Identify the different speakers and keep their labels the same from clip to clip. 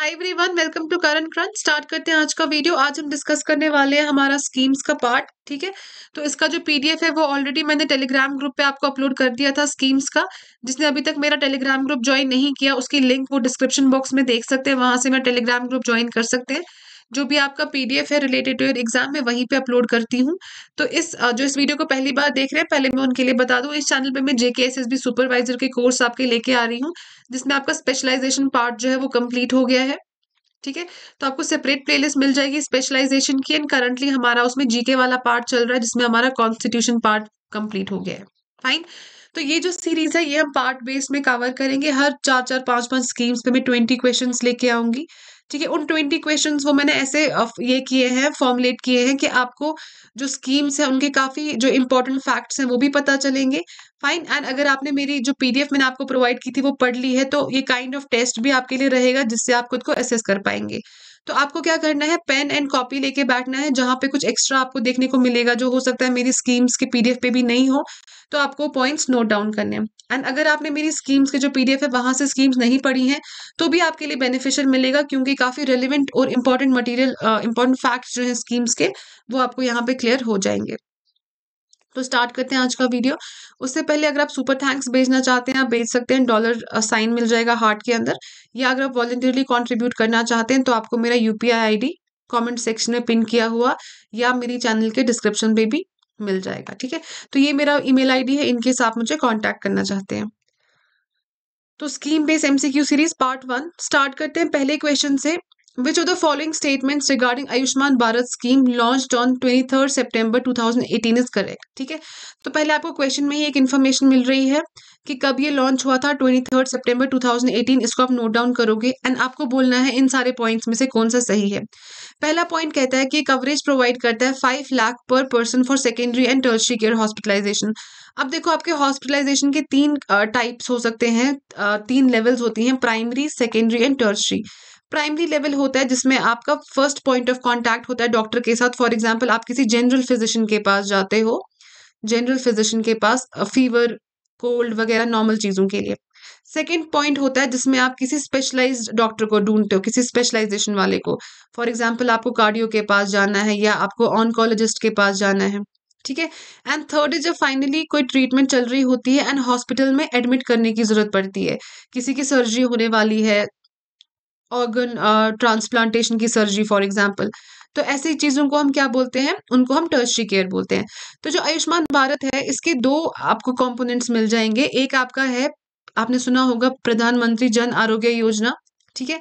Speaker 1: Hi everyone welcome to Current Crunch start करते हैं आज का वीडियो आज हम डिस्कस करने वाले हैं हमारा स्कीम्स का पार्ट ठीक है तो इसका जो पीडीएफ है वो ऑलरेडी मैंने टेलीग्राम ग्रुप पे आपको अपलोड कर दिया था स्कीम्स का जिसने अभी तक मेरा टेलीग्राम ग्रुप ज्वाइन नहीं किया उसकी लिंक वो डिस्क्रिप्शन बॉक्स में देख सकते हैं वहां से मेरा टेलीग्राम ग्रुप ज्वाइन कर सकते हैं जो भी आपका पीडीएफ है रिलेटेड टू योर एग्जाम में वहीं पे अपलोड करती हूँ तो इस जो इस वीडियो को पहली बार देख रहे हैं पहले मैं उनके लिए बता दूँ इस चैनल पर मैं जेके एस सुपरवाइजर के कोर्स आपके लेके आ रही हूँ जिसमें आपका स्पेशलाइजेशन पार्ट जो है वो कम्प्लीट हो गया है ठीक है तो आपको सेपरेट प्लेलिस्ट मिल जाएगी स्पेशलाइजेशन की एंड करंटली हमारा उसमें जीके वाला पार्ट चल रहा है जिसमें हमारा कॉन्स्टिट्यूशन पार्ट कंप्लीट हो गया है फाइन तो ये जो सीरीज है ये हम पार्ट बेस में कवर करेंगे हर चार चार पांच पांच स्कीम्स पे मैं ट्वेंटी क्वेश्चंस लेके आऊंगी ठीक है उन ट्वेंटी क्वेश्चन वो मैंने ऐसे ये किए हैं फॉर्मुलेट किए हैं कि आपको जो स्कीम्स हैं उनके काफ़ी जो इंपॉर्टेंट फैक्ट्स हैं वो भी पता चलेंगे फाइन एंड अगर आपने मेरी जो पीडीएफ मैंने आपको प्रोवाइड की थी वो पढ़ ली है तो ये काइंड ऑफ टेस्ट भी आपके लिए रहेगा जिससे आप खुद को असेस कर पाएंगे तो आपको क्या करना है पेन एंड कॉपी लेके बैठना है जहाँ पे कुछ एक्स्ट्रा आपको देखने को मिलेगा जो हो सकता है मेरी स्कीम्स के पीडीएफ पे भी नहीं हो तो आपको पॉइंट्स नोट डाउन करने हैं एंड अगर आपने मेरी स्कीम्स के जो पीडीएफ है वहां से स्कीम्स नहीं पढ़ी हैं तो भी आपके लिए बेनिफिशियल मिलेगा क्योंकि काफ़ी रेलिवेंट और इंपॉर्टेंट मटीरियल इंपॉर्टेंट फैक्ट्स जो है स्कीम्स के वो आपको यहाँ पे क्लियर हो जाएंगे तो स्टार्ट करते हैं आज का वीडियो उससे पहले अगर आप सुपर थैंक्स भेजना चाहते हैं आप भेज सकते हैं डॉलर साइन मिल जाएगा हार्ट के अंदर या अगर आप वॉलेंटियरली कॉन्ट्रीब्यूट करना चाहते हैं तो आपको मेरा यूपीआई पी कमेंट सेक्शन में पिन किया हुआ या मेरी चैनल के डिस्क्रिप्शन में भी मिल जाएगा ठीक है तो ये मेरा ईमेल आईडी है इनके आप मुझे कांटेक्ट करना चाहते हैं तो scheme based M C Q series part one start करते हैं पहले क्वेश्चन से Which of the following statements regarding Ayushman Bharat scheme launched on 23rd September 2018 is correct? ठीक है तो पहले आपको क्वेश्चन में ही एक इन्फॉर्मेशन मिल रही है कि कब ये लॉन्च हुआ था टू थाउजेंड एटीन इसको आप नोट डाउन करोगे एंड आपको बोलना है इन सारे पॉइंट्स में से कौन सा सही है पहला पॉइंट कहता है कि कवरेज प्रोवाइड करता है five lakh per person for secondary and tertiary care hospitalisation अब देखो आपके हॉस्पिटलाइजेशन के तीन टाइप्स हो सकते हैं तीन लेवल्स होती हैं primary secondary and tertiary primary level होता है जिसमें आपका फर्स्ट पॉइंट ऑफ कॉन्टैक्ट होता है डॉक्टर के साथ फॉर एग्जाम्पल आप किसी जनरल फिजिशियन के पास जाते हो जनरल फिजिशियन के पास फीवर कोल्ड वगैरह नॉर्मल चीज़ों के लिए सेकेंड पॉइंट होता है जिसमें आप किसी स्पेशलाइज डॉक्टर को ढूंढते हो किसी स्पेशलाइजेशन वाले को फॉर एग्जाम्पल आपको कार्डियो के पास जाना है या आपको ऑनकोलॉजिस्ट के पास जाना है ठीक है एंड थर्ड इज जब फाइनली कोई ट्रीटमेंट चल रही होती है एंड हॉस्पिटल में एडमिट करने की जरूरत पड़ती है किसी की सर्जरी होने वाली है ऑर्गन ट्रांसप्लांटेशन uh, की सर्जरी फॉर एग्जाम्पल तो ऐसी चीज़ों को हम क्या बोलते हैं उनको हम टर्सरी केयर बोलते हैं तो जो आयुष्मान भारत है इसके दो आपको कंपोनेंट्स मिल जाएंगे एक आपका है आपने सुना होगा प्रधानमंत्री जन आरोग्य योजना ठीक है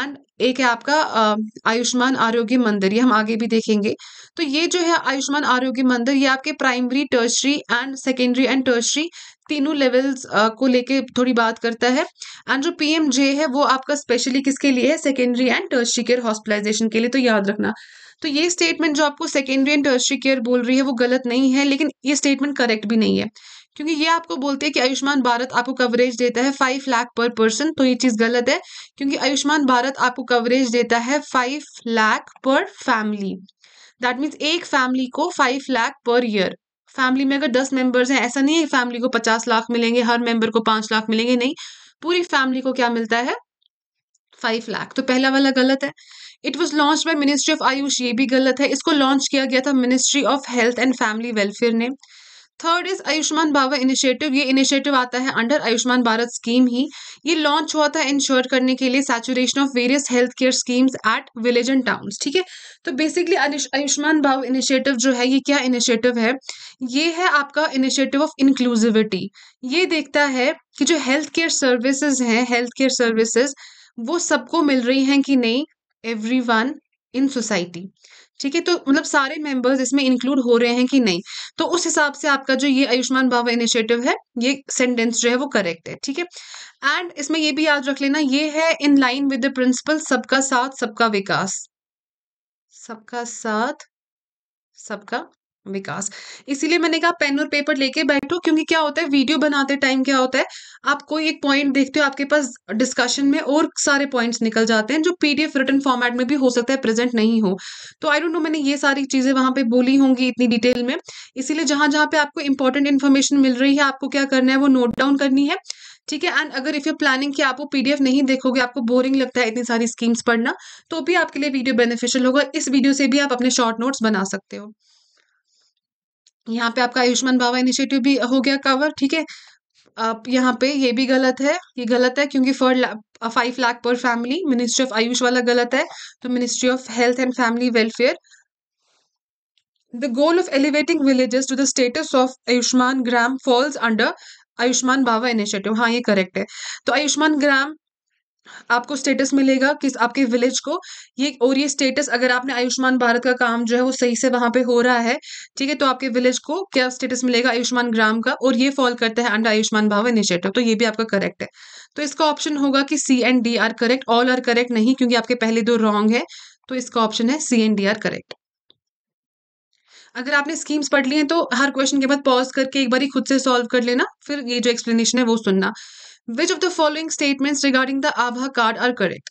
Speaker 1: एंड एक है आपका uh, आयुष्मान आरोग्य मंदिर ये हम आगे भी देखेंगे तो ये जो है आयुष्मान आरोग्य मंदिर ये आपके primary tertiary and secondary and tertiary तीनों लेवल्स को लेके थोड़ी बात करता है एंड जो जे है वो आपका स्पेशली किसके लिए है secondary and tertiary care hospitalisation के लिए तो याद रखना तो ये स्टेटमेंट जो आपको सेकेंडरी एंड टर्सरी केयर बोल रही है वो गलत नहीं है लेकिन ये स्टेटमेंट करेक्ट भी नहीं है क्योंकि ये आपको बोलते हैं कि आयुष्मान भारत आपको कवरेज देता है फाइव लाख पर पर्सन तो ये चीज़ गलत है क्योंकि आयुष्मान भारत आपको कवरेज देता है five lakh per family that means एक फैमिली को five lakh per year family में अगर दस मेंबर्स हैं ऐसा नहीं है फैमिली को पचास लाख मिलेंगे हर मेंबर को पांच लाख मिलेंगे नहीं पूरी फैमिली को क्या मिलता है फाइव लाख तो पहला वाला गलत है it was launch by ministry of Ayush ये भी गलत है इसको लॉन्च किया गया था ministry of health and family welfare ने third is Ayushman Bhava initiative ये इनिशिएटिव आता है अंडर आयुष्मान भारत स्कीम ही ये लॉन्च हुआ था इंश्योर करने के लिए saturation of various health care schemes at village and towns ठीक है तो बेसिकली आयुष्मान भाव इनिशिएटिव जो है ये क्या इनिशिएटिव है ये है आपका इनिशिएटिव ऑफ इंक्लूसिविटी ये देखता है कि जो हेल्थ केयर सर्विसेज हैं हेल्थ केयर सर्विसेज वो सबको मिल रही हैं कि नहीं एवरी इन सोसाइटी ठीक है तो मतलब सारे मेंबर्स इसमें इंक्लूड हो रहे हैं कि नहीं तो उस हिसाब से आपका जो ये आयुष्मान भाव इनिशिएटिव है ये सेंटेंस जो है वो करेक्ट है ठीक है एंड इसमें ये भी याद रख लेना ये है in line with the principle सबका साथ सबका विकास सबका साथ सबका विकास इसीलिए मैंने कहा पेन और पेपर लेके बैठो क्योंकि क्या होता है वीडियो बनाते टाइम क्या होता है आप कोई एक पॉइंट देखते हो आपके पास डिस्कशन में और सारे पॉइंट्स निकल जाते हैं जो पीडीएफ रिटर्न फॉर्मेट में भी हो सकता है प्रेजेंट नहीं हो तो आई डोंट नो मैंने ये सारी चीज़ें वहां पे बोली होंगी इतनी डिटेल में इसीलिए जहां जहां पे आपको इंपॉर्टेंट इन्फॉर्मेशन मिल रही है आपको क्या करना है वो नोट डाउन करनी है ठीक है एंड अगर इफ यू प्लानिंग कि आप वो पीडीएफ नहीं देखोगे आपको बोरिंग लगता है इतनी सारी स्कीम्स पढ़ना तो भी आपके लिए वीडियो बेनिफिशियल होगा इस वीडियो से भी आप अपने शॉर्ट नोट्स बना सकते हो यहाँ पे आपका आयुष्मान बाबा इनिशिएटिव भी हो गया कवर ठीक है आप यहाँ पे ये भी गलत है ये गलत है क्योंकि for five lakh per family ministry of Ayush वाला गलत है तो ministry of health and family welfare the goal of elevating villages to the status of Ayushman Gram falls under Ayushman Bhava initiative हाँ ये करेक्ट है तो आयुष्मान ग्राम आपको स्टेटस मिलेगा किस आपके विलेज को ये और ये स्टेटस अगर आपने आयुष्मान भारत का काम जो है वो सही से वहां पे हो रहा है ठीक है तो आपके विलेज को क्या स्टेटस मिलेगा आयुष्मान ग्राम का और ये फॉल करता है अंडर आयुष्मान भाव इनिशिएटिव तो ये भी आपका करेक्ट है तो इसका ऑप्शन होगा कि C and D are correct all are correct नहीं क्योंकि आपके पहले दो रॉन्ग है तो इसका ऑप्शन है C and D are correct अगर आपने स्कीम्स पढ़ ली हैं तो हर क्वेश्चन के बाद पॉज करके एक बार खुद से सॉल्व कर लेना फिर ये जो एक्सप्लेनेशन है वो सुनना which of the following statements regarding the आभा card are correct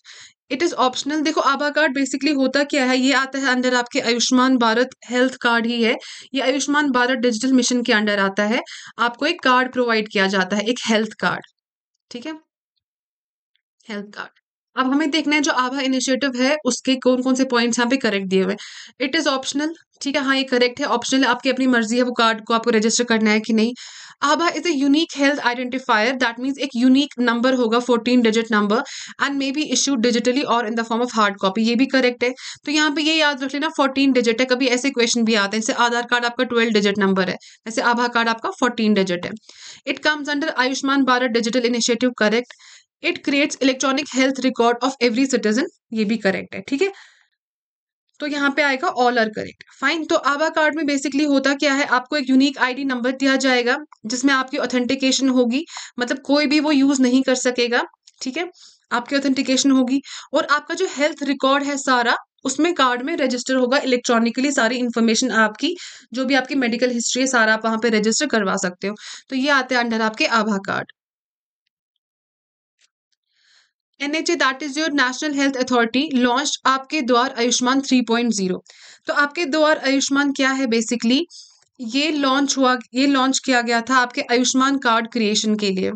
Speaker 1: it is optional देखो आभा कार्ड बेसिकली होता क्या है ये आता है अंडर आपके आयुष्मान भारत हेल्थ कार्ड ही है ये आयुष्मान भारत डिजिटल मिशन के अंडर आता है आपको एक कार्ड प्रोवाइड किया जाता है एक हेल्थ कार्ड ठीक है हेल्थ कार्ड अब हमें देखना है जो आभा इनिशिएटिव है उसके कौन कौन से पॉइंट्स यहाँ पे करेक्ट दिए हुए इट इज ऑप्शनल ठीक है हाँ ये करेक्ट है ऑप्शनल आपकी अपनी मर्जी है वो कार्ड को आपको रजिस्टर करना है कि नहीं आभा is a unique health identifier that means एक यूनिक नंबर होगा fourteen digit number and may be issued digitally और in the form of hard copy ये भी करेक्ट है तो यहाँ पे ये याद रख लेना फोर्टीन डिजिट है कभी ऐसे क्वेश्चन भी आते हैं जैसे आधार कार्ड आपका ट्वेल्व डिजिट नंबर है जैसे आभा कार्ड आपका फोर्टीन डिजिट है it comes under Ayushman Bharat digital initiative correct it creates electronic health record of every citizen ये भी करेक्ट है ठीक है तो यहाँ पे आएगा ऑल आर करेक्ट फाइन तो आवा कार्ड में बेसिकली होता क्या है आपको एक यूनिक आईडी नंबर दिया जाएगा जिसमें आपकी ऑथेंटिकेशन होगी मतलब कोई भी वो यूज नहीं कर सकेगा ठीक है आपकी ऑथेंटिकेशन होगी और आपका जो हेल्थ रिकॉर्ड है सारा उसमें कार्ड में रजिस्टर होगा इलेक्ट्रॉनिकली सारी इन्फॉर्मेशन आपकी जो भी आपकी मेडिकल हिस्ट्री है सारा आप वहाँ पे रजिस्टर करवा सकते हो तो ये आते हैं अंडर आपके आभा card N H A that is your national health authority launch Aapke Dwar Ayushman 3.0 तो आपके द्वार आयुष्मान क्या है बेसिकली ये लॉन्च हुआ ये लॉन्च किया गया था आपके आयुष्मान कार्ड क्रिएशन के लिए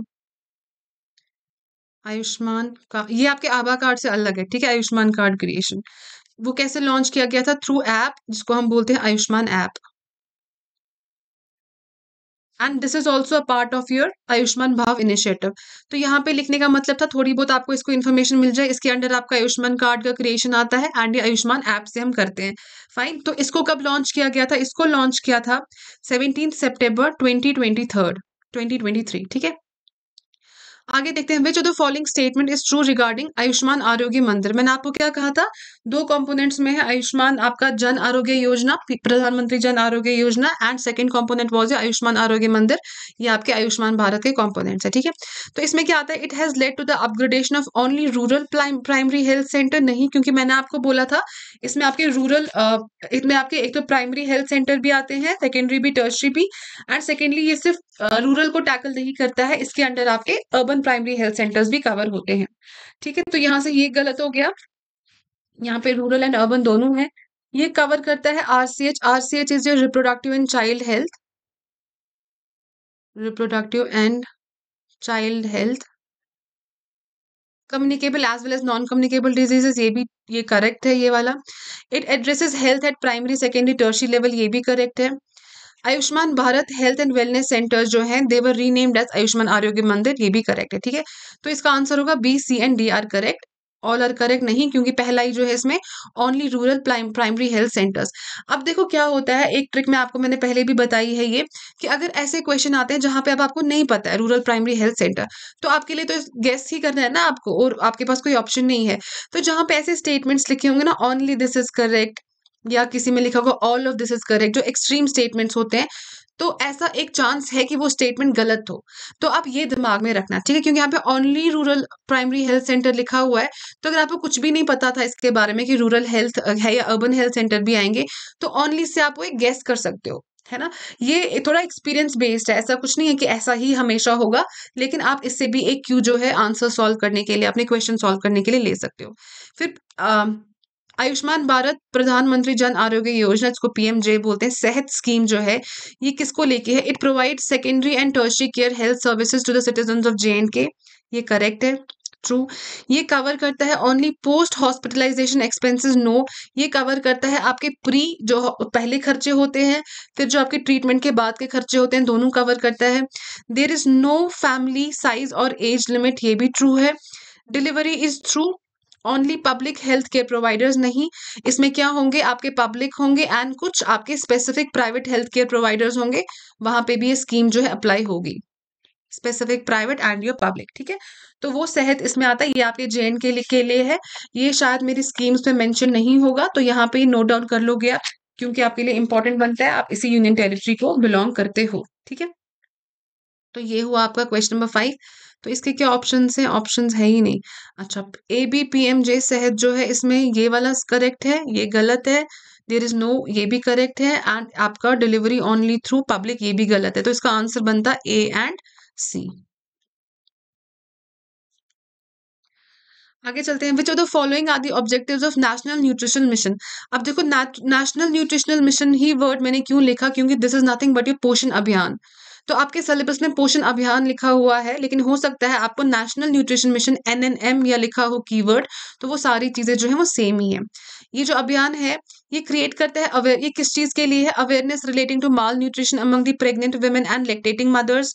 Speaker 1: आयुष्मान का ये आपके आभा कार्ड से अलग है ठीक है आयुष्मान कार्ड क्रिएशन वो कैसे लॉन्च किया गया था थ्रू ऐप जिसको हम बोलते हैं Ayushman app and this is also a part of your Ayushman Bhava initiative तो यहाँ पे लिखने का मतलब था थोड़ी बहुत आपको इसको इन्फॉर्मेशन मिल जाए इसके अंडर आपका आयुष्मान कार्ड का क्रिएशन आता है एंड ये आयुष्मान ऐप से हम करते हैं फाइन तो इसको कब लॉन्च किया गया था इसको लॉन्च किया था seventeen September twenty twenty third twenty twenty three ठीक है आगे देखते हैं which of the following statement is true regarding Ayushman Arogya Mandir मैंने आपको क्या कहा था दो कंपोनेंट्स में है आयुष्मान आपका जन आरोग्य योजना प्रधानमंत्री Jan Arogya Yojana and second component was Ayushman Arogya Mandir ये आपके आयुष्मान भारत के कंपोनेंट्स है ठीक है तो इसमें क्या आता है it has led to the upgradation of only rural primary health centre नहीं क्योंकि मैंने आपको बोला था इसमें आपके रूरल इसमें आपके एक तो प्राइमरी हेल्थ सेंटर भी आते हैं सेकेंडरी भी टर्सरी भी एंड सेकेंडली ये सिर्फ रूरल को टैकल नहीं करता है इसके अंडर आपके urban urban primary health centres भी कवर होते हैं ठीक है तो यहाँ से ये गलत हो गया यहाँ पे रूरल एंड अर्बन दोनों है ये कवर करता है RCH RCH is your reproductive and child health reproductive and child health communicable as well as non communicable diseases ये भी ये करेक्ट है ये वाला it addresses health at primary secondary tertiary level ये भी करेक्ट है Ayushman Bharat health and wellness centre जो है देवर रीनेम्ड एज आयुष्मान आरोग्य मंदिर ये भी करेक्ट है ठीक है तो इसका आंसर होगा B C and D are correct all are correct नहीं क्योंकि पहला ही जो है इसमें only rural primary health centres अब देखो क्या होता है एक ट्रिक में आपको मैंने पहले भी बताई है ये कि अगर ऐसे क्वेश्चन आते हैं जहां पे अब आपको नहीं पता है रूरल प्राइमरी हेल्थ सेंटर तो आपके लिए तो गेस ही करना है ना आपको और आपके पास कोई ऑप्शन नहीं है तो जहाँ पे ऐसे स्टेटमेंट्स लिखे होंगे ना ओनली दिस इज करेक्ट या किसी में लिखा होगा all of this is correct जो एक्सट्रीम स्टेटमेंट्स होते हैं तो ऐसा एक चांस है कि वो स्टेटमेंट गलत हो तो आप ये दिमाग में रखना ठीक है क्योंकि यहाँ पे only rural primary health centre लिखा हुआ है तो अगर आपको कुछ भी नहीं पता था इसके बारे में कि रूरल हेल्थ है या अर्बन हेल्थ सेंटर भी आएंगे तो ओनली से आप वो एक गेस कर सकते हो है ना ये थोड़ा एक्सपीरियंस बेस्ड है ऐसा कुछ नहीं है कि ऐसा ही हमेशा होगा लेकिन आप इससे भी एक क्यू जो है आंसर सॉल्व करने के लिए अपने क्वेश्चन सॉल्व करने के लिए ले सकते हो फिर आ, आयुष्मान भारत प्रधानमंत्री जन आरोग्य योजना इसको पीएमजे बोलते हैं सेहत स्कीम जो है ये किसको लेके है it provide secondary and tertiary care health services to the citizen of J and K ये करेक्ट है ट्रू ये कवर करता है only post hospitalisation expenses no ये कवर करता है आपके प्री जो पहले खर्चे होते हैं फिर जो आपके ट्रीटमेंट के बाद के खर्चे होते हैं दोनों कवर करता है there is no family size और एज लिमिट ये भी ट्रू है delivery is through only public health care providers नहीं इसमें क्या होंगे आपके पब्लिक होंगे एंड कुछ आपके specific private health care providers होंगे वहां पे भी ये स्कीम जो है अप्लाई होगी specific private and your public ठीक है तो वो सेहत इसमें आता है ये आपके जे एंड के लिए है ये शायद मेरी स्कीम्स में मेंशन नहीं होगा तो यहाँ पे नोट डाउन कर लोगे आप क्योंकि आपके लिए इंपॉर्टेंट बनता है आप इसी यूनियन टेरिटरी को बिलोंग करते हो ठीक है तो ये हुआ आपका क्वेश्चन नंबर फाइव तो इसके क्या ऑप्शन है ऑप्शन है ही नहीं अच्छा A B P M J सेहत जो है इसमें ये वाला करेक्ट है ये गलत है देर इज नो ये भी करेक्ट है एंड आपका डिलीवरी ओनली थ्रू पब्लिक ये भी गलत है तो इसका आंसर बनता ए एंड सी आगे चलते हैं which of the following are the objective of national nutrition mission अब देखो नेशनल न्यूट्रिशनल मिशन ही वर्ड मैंने क्यों लिखा क्योंकि this is nothing but your Poshan Abhiyan तो आपके सिलेबस में पोषण अभियान लिखा हुआ है लेकिन हो सकता है आपको national nutrition mission N N M या लिखा हो कीवर्ड तो वो सारी चीज़ें जो है वो सेम ही है ये जो अभियान है ये क्रिएट करता है अवेयर ये किस चीज़ के लिए है awareness relating to malnutrition among the pregnant women and lactating mothers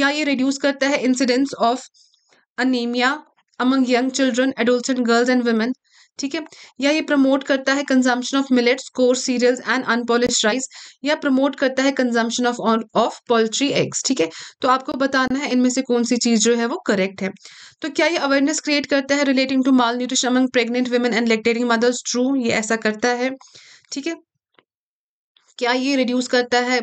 Speaker 1: या ये रिड्यूस करता है incidence of anaemia among young children adult girls and women ठीक है या ये प्रमोट करता है consumption of millets core cereals and unpolish rice या प्रमोट करता है consumption of of poultry eggs ठीक है तो आपको बताना है इनमें से कौन सी चीज जो है वो करेक्ट है तो क्या ये अवेयरनेस क्रिएट करता है relating to malnutrition among pregnant women and lactating mothers true ये ऐसा करता है ठीक है क्या ये रिड्यूस करता है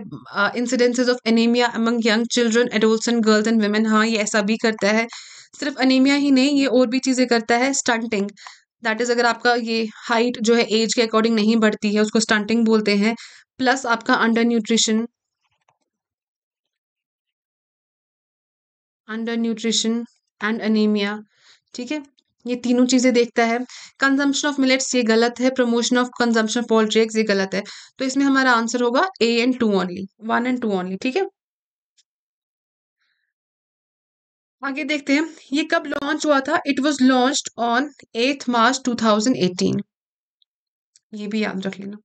Speaker 1: incidences of anaemia among young children adult and girls and women हाँ ये ऐसा भी करता है सिर्फ अनीमिया ही नहीं ये और भी चीज़ें करता है स्टंटिंग दैट इज़ अगर आपका ये हाइट जो है एज के अकॉर्डिंग नहीं बढ़ती है उसको स्टंटिंग बोलते हैं प्लस आपका undernutrition undernutrition and anaemia ठीक है ये तीनों चीज़ें देखता है कंजम्पशन ऑफ मिलेट्स ये गलत है promotion of consumption poultry eggs ये गलत है तो इसमें हमारा आंसर होगा A and two only one and two only ठीक है आगे देखते हैं ये कब लॉन्च हुआ था इट वॉज लॉन्च ऑन एथ मार्च 2018 ये भी याद रख लेना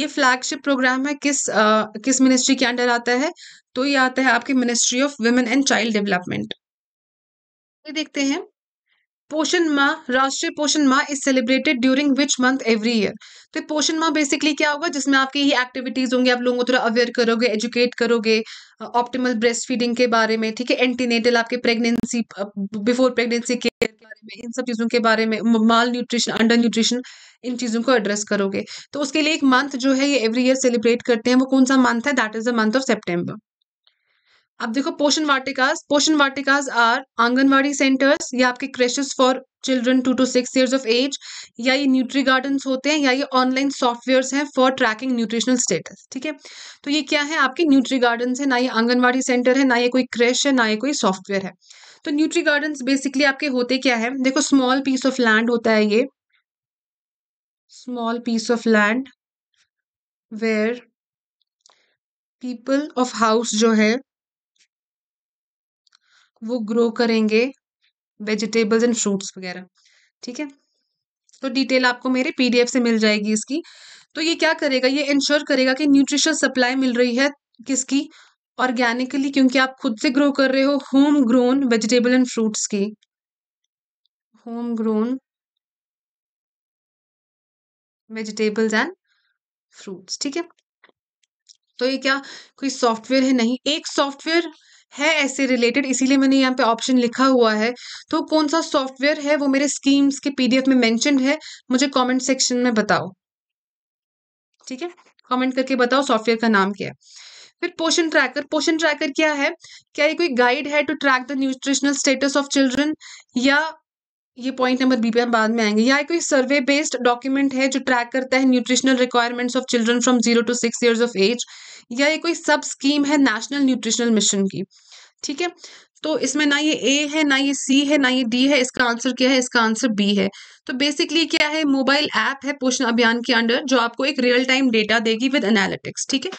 Speaker 1: ये फ्लैगशिप प्रोग्राम है किस आ, किस मिनिस्ट्री के अंडर आता है तो ये आता है आपके ministry of women and child development ये देखते हैं Poshan Maah Rashtriya Poshan Maah is celebrated during which month every year तो पोषण माह बेसिकली क्या होगा जिसमें आपकी ये एक्टिविटीज होंगी आप लोगों को थोड़ा अवेयर करोगे एजुकेट करोगे ऑप्टिमल ब्रेस्ट फीडिंग के बारे में ठीक है एंटीनेटल आपके प्रेगनेंसी बिफोर प्रेगनेंसी केयर के बारे में इन सब चीज़ों के बारे में माल न्यूट्रिशन अंडर न्यूट्रिशन इन चीज़ों को एड्रेस करोगे तो उसके लिए एक मंथ जो है ये एवरी ईयर सेलिब्रेट करते हैं वो कौन सा मंथ है that is the month of September अब देखो पोषण वाटिकास पोषण वाटिकास आर आंगनवाड़ी सेंटर्स या आपके creches for children two to six years of age या ये न्यूट्री गार्डन होते हैं या ये ऑनलाइन सॉफ्टवेयर्स हैं फॉर ट्रैकिंग न्यूट्रिशनल स्टेटस ठीक है तो ये क्या है आपके न्यूट्री गार्डन है ना ये आंगनवाड़ी सेंटर है ना ये कोई क्रेश है ना ये कोई सॉफ्टवेयर है तो न्यूट्री गार्डन बेसिकली आपके होते क्या है देखो स्मॉल पीस ऑफ लैंड होता है ये small piece of land where people of house जो है वो ग्रो करेंगे वेजिटेबल्स एंड फ्रूट्स वगैरह ठीक है तो डिटेल आपको मेरे पीडीएफ से मिल जाएगी इसकी तो ये क्या करेगा ये इंश्योर करेगा कि न्यूट्रिशन सप्लाई मिल रही है किसकी ऑर्गेनिकली क्योंकि आप खुद से ग्रो कर रहे हो home grown vegetable and fruits की home grown vegetables and fruits ठीक है तो ये क्या कोई सॉफ्टवेयर है नहीं एक सॉफ्टवेयर है ऐसे रिलेटेड इसीलिए मैंने यहाँ पे ऑप्शन लिखा हुआ है तो कौन सा सॉफ्टवेयर है वो मेरे स्कीम्स के पीडीएफ में मेंशन है मुझे कमेंट सेक्शन में बताओ ठीक है कमेंट करके बताओ सॉफ्टवेयर का नाम क्या है फिर पोषण ट्रैकर पोषण ट्रैकर क्या है क्या ये कोई गाइड है to track the nutritional status of children या ये पॉइंट नंबर बी पे हम बाद में आएंगे या कोई सर्वे बेस्ड डॉक्यूमेंट है जो ट्रैक करता है nutritional requirements of children from zero to six years of age या ये कोई सब स्कीम है नेशनल न्यूट्रिशनल मिशन की ठीक है तो इसमें ना ये ए है ना ये सी है ना ये डी है इसका आंसर क्या है इसका आंसर बी है तो बेसिकली क्या है मोबाइल ऐप है पोषण अभियान के अंडर जो आपको एक रियल टाइम डेटा देगी विद एनालिटिक्स ठीक है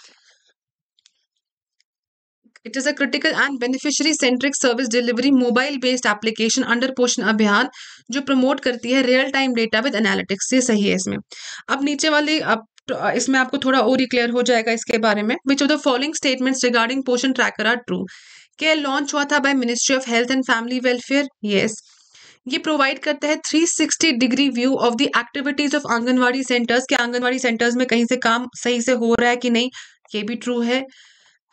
Speaker 1: It is a critical and beneficiary centric service delivery mobile based application under पोषण अभियान जो प्रमोट करती है real time data with analytics ये सही है इसमें अब नीचे वाली अब तो इसमें आपको थोड़ा और ही क्लियर हो जाएगा इसके बारे में which of the following statements regarding Poshan tracker are true क्या लॉन्च हुआ था by ministry of health and family welfare yes ये प्रोवाइड करता है 360 degree view of the activities of Anganwadi centres के आंगनवाड़ी सेंटर्स में कहीं से काम सही से हो रहा है कि नहीं ये भी ट्रू है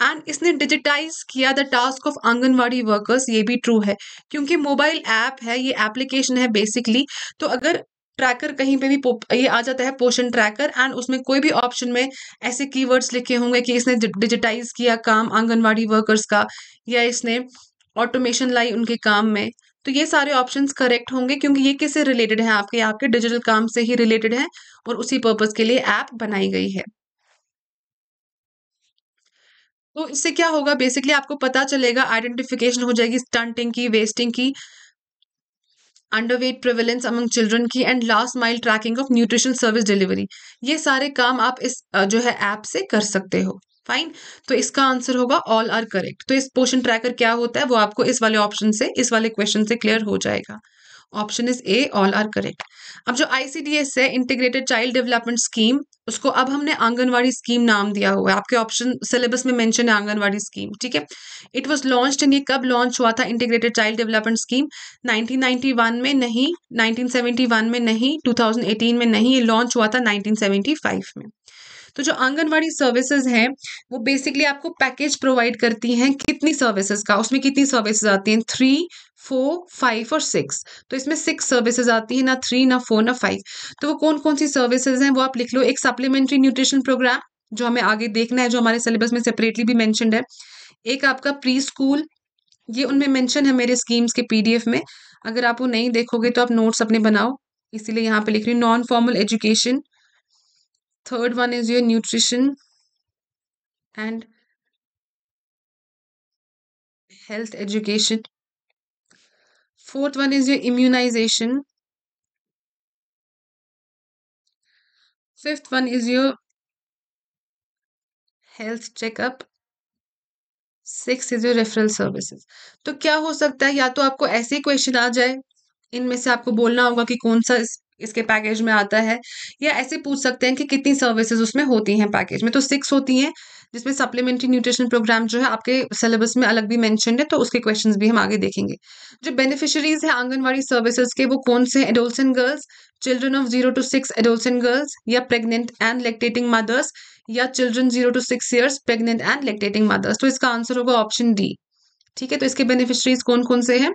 Speaker 1: एंड इसने डिजिटाइज किया the task of Anganwadi workers ये भी ट्रू है क्योंकि मोबाइल ऐप है ये एप्लीकेशन है बेसिकली तो अगर ट्रैकर कहीं पे भी ये आ जाता है पोषण ट्रैकर एंड उसमें कोई भी ऑप्शन में ऐसे कीवर्ड्स लिखे होंगे कि इसने डिजिटाइज किया काम आंगनवाड़ी वर्कर्स का या इसने ऑटोमेशन लाई उनके काम में तो ये सारे ऑप्शंस करेक्ट होंगे क्योंकि ये किससे रिलेटेड है आपके आपके डिजिटल काम से ही रिलेटेड है और उसी पर्पज़ के लिए ऐप बनाई गई है तो इससे क्या होगा बेसिकली आपको पता चलेगा आइडेंटिफिकेशन हो जाएगी स्टंटिंग की वेस्टिंग की अंडरवेट प्रिवेलेंस अमंग चिल्ड्रन की and last mile tracking of nutrition service delivery ये सारे काम आप इस जो है ऐप से कर सकते हो फाइन तो इसका आंसर होगा ऑल आर करेक्ट तो इस पोशन ट्रैकर क्या होता है वो आपको इस वाले ऑप्शन से इस वाले क्वेश्चन से क्लियर हो जाएगा option is A all are correct अब जो आईसीडीएस है इंटीग्रेटेड चाइल्ड डेवलपमेंट स्कीम उसको अब हमने आंगनवाड़ी स्कीम नाम दिया हुआ है आपके ऑप्शन सिलेबस में मेंशन है आंगनवाड़ी स्कीम ठीक है इट वाज लॉन्च्ड एंड ये कब लॉन्च हुआ था इंटीग्रेटेड चाइल्ड डेवलपमेंट स्कीम 1991 में नहीं 1971 में नहीं 2018 में नहीं ये लॉन्च हुआ था 1975 में तो जो आंगनवाड़ी सर्विसेज हैं वो बेसिकली आपको पैकेज प्रोवाइड करती हैं कितनी सर्विसेज का उसमें कितनी सर्विसेज आती हैं थ्री फोर फाइव और सिक्स तो इसमें सिक्स सर्विसेज आती है ना थ्री ना फोर ना फाइव तो वो कौन कौन सी सर्विसेज हैं वो आप लिख लो एक सप्लीमेंट्री न्यूट्रिशन प्रोग्राम जो हमें आगे देखना है जो हमारे सिलेबस में सेपरेटली भी मैंशन है एक आपका प्री स्कूल ये उनमें मैंशन है मेरे स्कीम्स के एफ में अगर आप वो नहीं देखोगे तो आप नोट्स अपने बनाओ इसीलिए यहाँ पे लिख रही हूँ non formal education third one is your nutrition and health education fourth one is your immunization fifth one is your health checkup six is your referral services तो क्या हो सकता है या तो आपको ऐसे क्वेश्चन आ जाए इनमें से आपको बोलना होगा कि कौन सा इसके पैकेज में आता है या ऐसे पूछ सकते हैं कि कितनी सर्विसेज उसमें होती हैं पैकेज में तो सिक्स होती हैं जिसमें सप्लीमेंट्री न्यूट्रिशन प्रोग्राम जो है आपके सिलेबस में अलग भी मैंशन है तो उसके क्वेश्चन भी हम आगे देखेंगे जो बेनिफिशरीज है आंगनवाड़ी सर्विसेज के वो कौन से and girls children of zero to six and girls या प्रेगनेंट एंड लेक्टेटिंग मदर्स या children zero to six years pregnant and lactating mothers तो इसका आंसर होगा ऑप्शन डी ठीक है तो इसके बेनिफिशरीज कौन कौन से हैं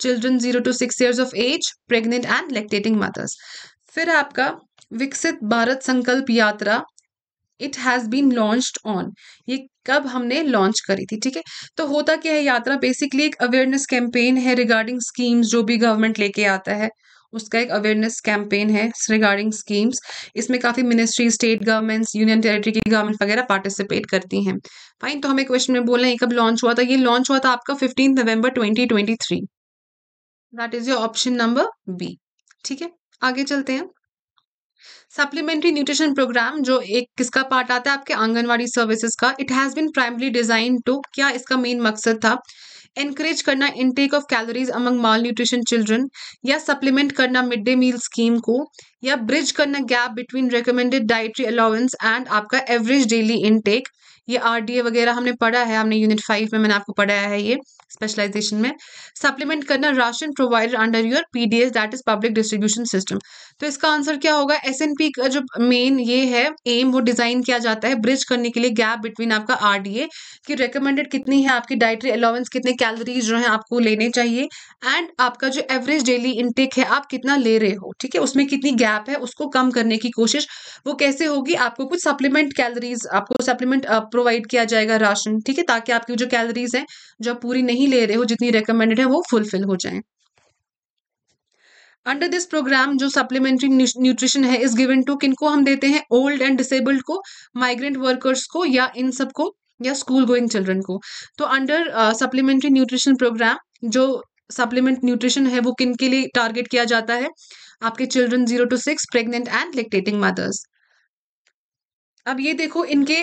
Speaker 1: children zero to six years of age pregnant and lactating mothers फिर आपका Viksit Bharat Sankalp Yatra it has been launched on ये कब हमने लॉन्च करी थी ठीक है तो होता क्या है यात्रा बेसिकली एक अवेयरनेस कैंपेन है रिगार्डिंग स्कीम्स जो भी गवर्नमेंट लेके आता है उसका एक अवेयरनेस कैंपेन है रिगार्डिंग स्कीम्स इसमें काफ़ी ministry state governments union territory की गवर्नमेंट वगैरह पार्टिसिपेट करती हैं फाइन तो हमें क्वेश्चन में बोल रहे हैं कब लॉन्च हुआ था ये लॉन्च हुआ था आपका fifteen November twenty twenty three that is your option number B ठीक है आगे चलते हैं सप्लीमेंट्री न्यूट्रिशन प्रोग्राम जो एक किसका पार्ट आता है आपके आंगनवाड़ी सर्विसेज का it has been primary design to क्या इसका मेन मकसद था एनकरेज करना intake of calories among malnutrition children या सप्लीमेंट करना मिड डे मील स्कीम को या ब्रिज करना gap between recommended dietary allowance and आपका एवरेज डेली इनटेक ये आरडीए वगैरह हमने पढ़ा है हमने यूनिट फाइव में मैंने आपको पढ़ाया है ये स्पेशलाइजेशन में सप्लीमेंट करना ration provider under your PDS that is public distribution system तो इसका आंसर क्या होगा एस एन पी का जो मेन ये है एम वो डिजाइन किया जाता है ब्रिज करने के लिए गैप बिटवीन आपका आर डी ए कि रिकमेंडेड कितनी है आपकी डाइटरी अलाउंस कितने कैलोरीज जो है आपको लेने चाहिए एंड आपका जो एवरेज डेली इनटेक है आप कितना ले रहे हो ठीक है उसमें कितनी गैप है उसको कम करने की कोशिश वो कैसे होगी आपको कुछ सप्लीमेंट कैलोरीज आपको सप्लीमेंट प्रोवाइड किया जाएगा राशन ठीक है ताकि आपकी जो कैलोरीज हैं जो आप पूरी नहीं ले रहे हो जितनी रिकमेंडेड है वो फुलफिल हो जाए अंडर दिस प्रोग्राम जो सप्लीमेंट्री न्यूट्रिशन है इज गिवन टू किनको हम देते हैं ओल्ड एंड डिसेबल्ड को माइग्रेंट वर्कर्स को या इन सबको या स्कूल गोइंग चिल्ड्रन को तो अंडर सप्लीमेंट्री न्यूट्रिशन प्रोग्राम जो सप्लीमेंट न्यूट्रिशन है वो किन के लिए टारगेट किया जाता है आपके children zero to six pregnant and lactating mothers अब ये देखो इनके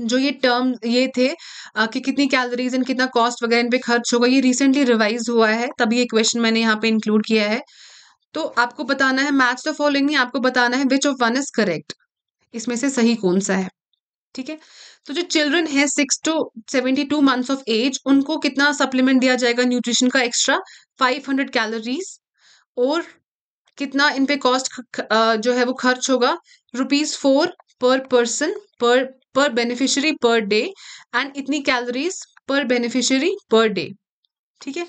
Speaker 1: जो ये टर्म ये थे आ, कि कितनी कैलोरीज एंड कितना कॉस्ट वगैरह इन पे खर्च होगा ये रिसेंटली रिवाइज हुआ है तभी ये क्वेश्चन मैंने यहाँ पे इंक्लूड किया है तो आपको बताना है मैच द फॉलोइंग नहीं आपको बताना है which of one is correct इसमें से सही कौन सा है ठीक है तो जो चिल्ड्रन है six to seventy two months of age उनको कितना सप्लीमेंट दिया जाएगा न्यूट्रिशन का एक्स्ट्रा फाइव हंड्रेड कैलोरीज और कितना इन पे कॉस्ट जो है वो खर्च होगा रुपीज फोर पर पर्सन पर per beneficiary per day and इतनी calories per beneficiary per day ठीक है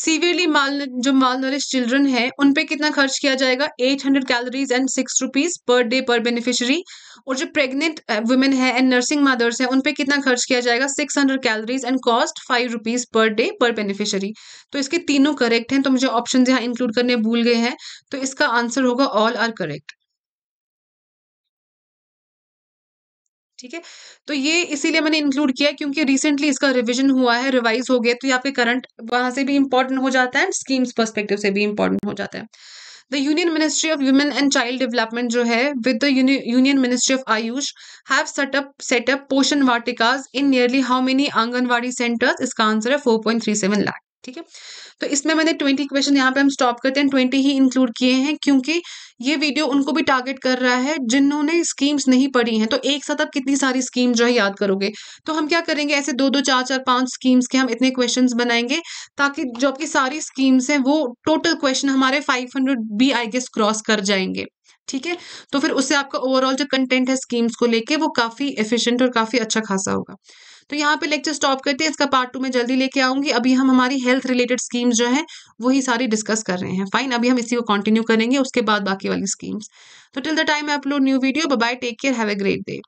Speaker 1: सीवियरली माल जो माल नरिश चिल्ड्रन है उन पे कितना खर्च किया जाएगा eight hundred calories and six rupees per day per beneficiary और जो प्रेग्नेंट वुमेन है एंड नर्सिंग मदर्स हैं उन पे कितना खर्च किया जाएगा six hundred calories and cost five rupees per day per beneficiary तो इसके तीनों करेक्ट हैं तो मुझे ऑप्शन यहाँ इंक्लूड करने भूल गए हैं तो इसका आंसर होगा ऑल आर करेक्ट ठीक है तो ये इसीलिए मैंने इंक्लूड किया क्योंकि रिसेंटली इसका रिविजन हुआ है रिवाइज हो गया तो ये आपके करंट वहां से भी इंपॉर्टेंट हो जाता है स्कीम्स परस्पेक्टिव से भी इंपॉर्टेंट हो जाता है the union ministry of women and child development जो है with the union ministry of AYUSH have set up set up Poshan वाटिकाज in nearly how many Anganwadi centres इसका आंसर है four point three seven lakh ठीक है तो इसमें मैंने ट्वेंटी क्वेश्चन यहाँ पे हम स्टॉप करते हैं ट्वेंटी ही इंक्लूड किए हैं क्योंकि ये वीडियो उनको भी टारगेट कर रहा है जिन्होंने स्कीम्स नहीं पढ़ी हैं तो एक साथ आप कितनी सारी स्कीम जो है याद करोगे तो हम क्या करेंगे ऐसे दो दो चार चार पांच स्कीम्स के हम इतने क्वेश्चन बनाएंगे ताकि जो आपकी सारी स्कीम्स हैं वो टोटल क्वेश्चन हमारे फाइव भी आई गेस क्रॉस कर जाएंगे ठीक है तो फिर उससे आपका ओवरऑल जो कंटेंट है स्कीम्स को लेके वो काफी एफिशिएंट और काफी अच्छा खासा होगा तो यहाँ पे लेक्चर स्टॉप करते हैं इसका पार्ट टू में जल्दी लेके आऊंगी अभी हम हमारी हेल्थ रिलेटेड स्कीम्स जो है वही सारी डिस्कस कर रहे हैं फाइन अभी हम इसी को कंटिन्यू करेंगे उसके बाद बाकी वाली स्कीम्स तो till the time I upload new video bye take care have a great day